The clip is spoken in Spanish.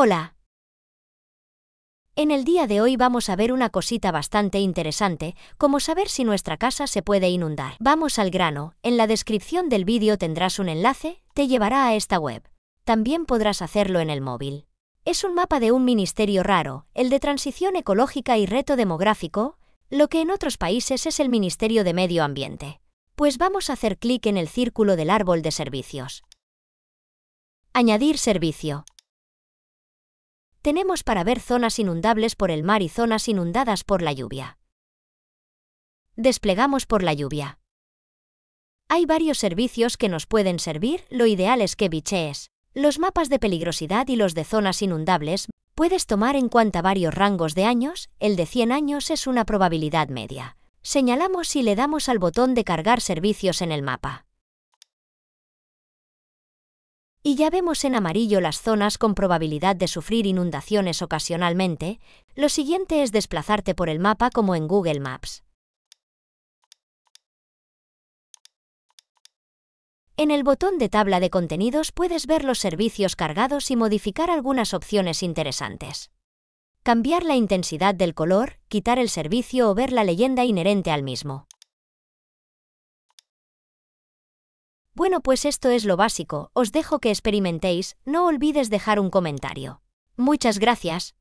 Hola. En el día de hoy vamos a ver una cosita bastante interesante, como saber si nuestra casa se puede inundar. Vamos al grano, en la descripción del vídeo tendrás un enlace, te llevará a esta web. También podrás hacerlo en el móvil. Es un mapa de un ministerio raro, el de transición ecológica y reto demográfico, lo que en otros países es el Ministerio de Medio Ambiente. Pues vamos a hacer clic en el círculo del árbol de servicios. Añadir servicio tenemos para ver zonas inundables por el mar y zonas inundadas por la lluvia. Desplegamos por la lluvia. Hay varios servicios que nos pueden servir, lo ideal es que bichees. Los mapas de peligrosidad y los de zonas inundables puedes tomar en cuenta varios rangos de años, el de 100 años es una probabilidad media. Señalamos y le damos al botón de cargar servicios en el mapa y ya vemos en amarillo las zonas con probabilidad de sufrir inundaciones ocasionalmente, lo siguiente es desplazarte por el mapa como en Google Maps. En el botón de tabla de contenidos puedes ver los servicios cargados y modificar algunas opciones interesantes. Cambiar la intensidad del color, quitar el servicio o ver la leyenda inherente al mismo. Bueno, pues esto es lo básico, os dejo que experimentéis, no olvides dejar un comentario. Muchas gracias.